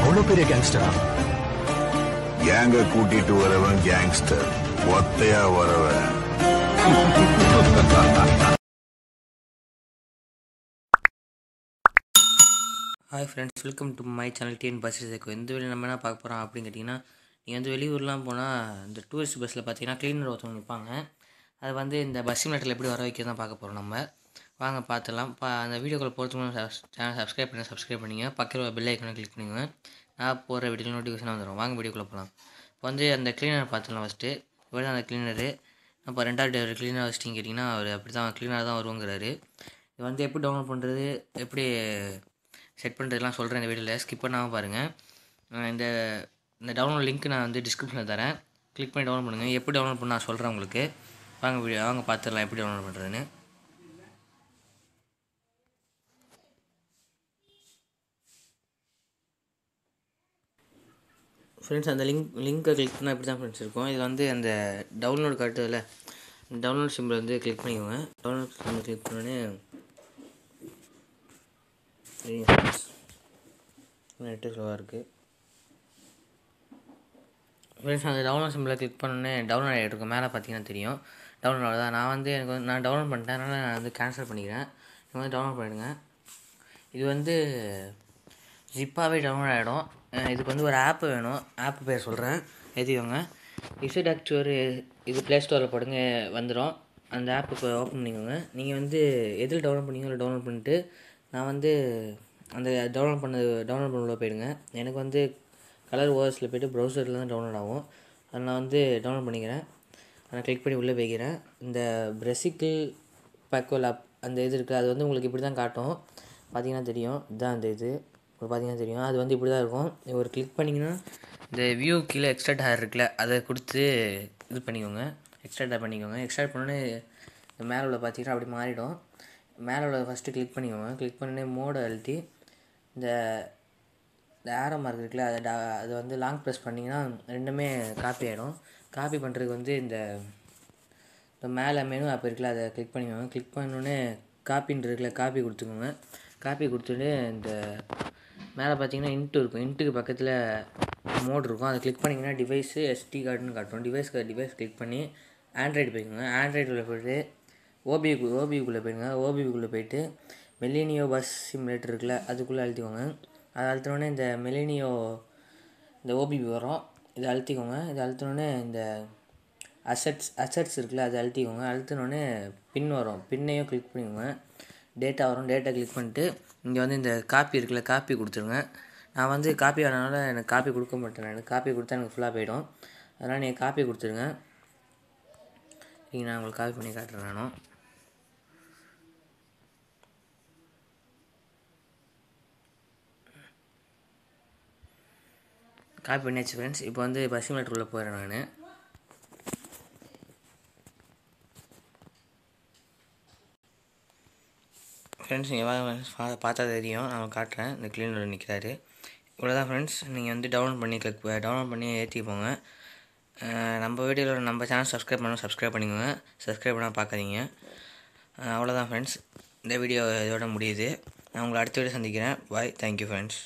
அவ்வளவு பெரிய கேங்ஸ்டர் கேங்க கூட்டிட்டு வரவன் கேங்ஸ்டர் ஒத்தையா வரவன் hi friends welcome to my channel TN bus இருக்கு எந்த வெளியில் நம்ம என்ன பார்க்க போகிறோம் அப்படின்னு கேட்டிங்கன்னா நீங்கள் வந்து வெளியூர்லாம் போனால் இந்த டூரிஸ்ட் பஸ்ஸில் பார்த்தீங்கன்னா கிளீனர் ஒருத்தவங்க நிற்பாங்க அது வந்து இந்த பஸ் மினட்டில் எப்படி வர வைக்க தான் பார்க்க போகிறோம் நம்ம வாங்க பார்த்துடலாம் பா அந்த வீடியோக்குள்ளே போகிறதுக்கு சேனல் சப்ஸ்கிரைப் பண்ணி சப்ஸ்கிரைப் பண்ணிங்க பக்கத்தில் ஒரு பெல் ஐக்கனை கிளிக் பண்ணிங்க நான் போகிற வீடியோ நோட்டிஃபிகேஷன் வந்துடும் வாங்க வீடியோக்குள்ளே போகலாம் இப்போ வந்து அந்த கிளீனர் பார்த்துடலாம் ஃபஸ்ட்டு இவர் அந்த கிளீனரு இப்போ ரெண்டாவது ஒரு கிளீனர் வச்சுட்டிங்க கேட்டிங்கன்னா அவர் அப்படி தான் கிளீனர் தான் வருவோங்கிறாரு இது வந்து எப்படி டவுன்லோட் பண்ணுறது எப்படி செட் பண்ணுறதுலாம் சொல்கிறேன் இந்த வீடியோவில் ஸ்கிப் பண்ணாமல் பாருங்கள் இந்த இந்த டவுன்லோட் லிங்க் நான் வந்து டிஸ்கிரிப்ஷனில் தரேன் கிளிக் பண்ணி டவுன்லோட் பண்ணுங்கள் எப்படி டவுன்லோட் பண்ண நான் சொல்கிறேன் உங்களுக்கு வாங்க வீடியோ வாங்க பார்த்துடலாம் எப்படி டவுன்லோட் பண்ணுறதுன்னு ஃப்ரெண்ட்ஸ் அந்த லிங்க் லிங்க்கை கிளிக் பண்ணால் இப்படி தான் ஃப்ரெண்ட்ஸ் இருக்கும் இதில் வந்து அந்த டவுன்லோட் இல்லை டவுன்லோட் சிம்பிள் வந்து கிளிக் பண்ணிக்கோங்க டவுன்லோட் சிம்பிள் கிளிக் பண்ணோடனே நெட்டு ஸ்லோவாக இருக்குது ஃப்ரெண்ட்ஸ் அந்த டவுன்லோட் சிம்பிளை கிளிக் பண்ணோன்னே டவுன்லோட் ஆகிட்டு மேலே பார்த்தீங்கன்னா தெரியும் டவுன்லோட் தான் நான் வந்து எனக்கு வந்து நான் டவுன்லோட் பண்ணிட்டேன் அதனால் நான் வந்து கேன்சல் பண்ணிக்கிறேன் நீங்கள் வந்து டவுன்லோட் பண்ணிவிடுங்க இது வந்து ஜிப்பாகவே டவுன்லோட் ஆகிடும் இதுக்கு வந்து ஒரு ஆப்பு வேணும் ஆப் பேர் சொல்கிறேன் எழுதிக்கோங்க இசை டாக்டர் இது ப்ளே ஸ்டோரில் போடுங்க வந்துடும் அந்த ஆப்புக்கு ஓப்பன் பண்ணிக்கோங்க நீங்கள் வந்து எதில் டவுன்லோட் பண்ணிங்களோ டவுன்லோட் பண்ணிட்டு நான் வந்து அந்த டவுன்லோட் பண்ண டவுன்லோட் பண்ண போயிடுங்க எனக்கு வந்து கலர் ஓஎஸில் போய்ட்டு ப்ரௌசரில் தான் டவுன்லோட் ஆகும் அதை நான் வந்து டவுன்லோட் பண்ணிக்கிறேன் நான் கிளிக் பண்ணி உள்ளே போய்க்கிறேன் இந்த பிரசிக்கிள் பேக்கோல் ஆப் அந்த இது இருக்குது அது வந்து உங்களுக்கு இப்படி தான் காட்டும் பார்த்தீங்கன்னா தெரியும் இதுதான் அந்த இது இப்போ பார்த்தீங்கன்னா தெரியும் அது வந்து இப்படி தான் இருக்கும் ஒரு கிளிக் பண்ணிங்கன்னா இந்த வியூ கீழே எக்ஸ்ட்ரா ஹேர் இருக்குல்ல அதை கொடுத்து இது பண்ணிக்கோங்க எக்ஸ்ட்ரா டேர் பண்ணிக்கோங்க எக்ஸ்ட்ரா பண்ணோன்னே மேலே உள்ள பார்த்தீங்கன்னா அப்படி மாறிடும் மேலே உள்ள ஃபஸ்ட்டு கிளிக் பண்ணிக்கோங்க கிளிக் பண்ணோடனே மோடை அழுத்தி இந்த இந்த ஆரோ மார்க் இருக்குல்ல அதை டா அதை வந்து லாங் ப்ரெஸ் பண்ணிங்கன்னா ரெண்டுமே காப்பி ஆகிடும் காப்பி பண்ணுறதுக்கு வந்து இந்த இப்போ மேலே மெனு ஆப் இருக்குல்ல அதை கிளிக் பண்ணிக்கோங்க கிளிக் பண்ணோன்னே காப்பின்ட்டு இருக்குல்ல காப்பி கொடுத்துக்கோங்க காப்பி கொடுத்துட்டு இந்த மேலே பார்த்தீங்கன்னா இன்ட்டு இருக்கும் இன்ட்டுக்கு பக்கத்தில் மோட் இருக்கும் அதை கிளிக் பண்ணிங்கன்னா டிவைஸு எஸ்டி கார்டுன்னு காட்டும் டிவைஸ்க்கு டிவைஸ் கிளிக் பண்ணி ஆண்ட்ராய்டு போய்க்குங்க ஆண்ட்ராய்டுக்குள்ளே போய்ட்டு ஓபிக்கு ஓபிக்குள்ளே போயிடுங்க ஓபிக்குள்ளே போயிட்டு மெலினியோ பஸ் சிமுலேட்டர் இருக்குல்ல அதுக்குள்ளே அழுத்திக்கோங்க அதை அழுத்தினோடனே இந்த மெலினியோ இந்த ஓபிபி வரும் இதை அழுத்திக்கோங்க இதை அழுத்தினோடனே இந்த அசட்ஸ் அசட்ஸ் இருக்குல்ல அதை அழுத்திக்கோங்க அழுத்தினோடனே பின் வரும் பின்னையும் கிளிக் பண்ணிக்கோங்க டேட்டா வரும் டேட்டா கிளிக் பண்ணிட்டு இங்கே வந்து இந்த காப்பி இருக்குல்ல காப்பி கொடுத்துருங்க நான் வந்து காப்பி ஆனதுனால எனக்கு காப்பி கொடுக்க மாட்டேன் நான் காப்பி கொடுத்தா எனக்கு ஃபுல்லாக போயிடும் அதனால் நீங்கள் காப்பி கொடுத்துருங்க நீங்கள் நான் உங்களுக்கு காப்பி பண்ணி காட்டுறேன் நானும் காப்பி பண்ணியாச்சு ஃப்ரெண்ட்ஸ் இப்போ வந்து பஸ் சிமுலேட்டருக்குள்ளே போகிறேன் நான் ஃப்ரெண்ட்ஸ் நீங்கள் வாங்க ஃப்ரெண்ட்ஸ் பார்த்தா தெரியும் நான் காட்டுறேன் இந்த கிளீனர் நிற்கிறாரு இவ்வளோதான் ஃப்ரெண்ட்ஸ் நீங்கள் வந்து டவுன்லோட் பண்ணி கிளிக் டவுன்லோட் பண்ணி ஏற்றி போங்க நம்ம வீடியோவில் நம்ம சேனல் சப்ஸ்கிரைப் பண்ணால் சப்ஸ்கிரைப் பண்ணிக்கோங்க சப்ஸ்கிரைப் பண்ணால் பார்க்குறீங்க அவ்வளோதான் ஃப்ரெண்ட்ஸ் இந்த வீடியோ இதோட முடியுது நான் உங்களை அடுத்த வீடியோ சந்திக்கிறேன் பாய் தேங்க்யூ ஃப்ரெண்ட்ஸ்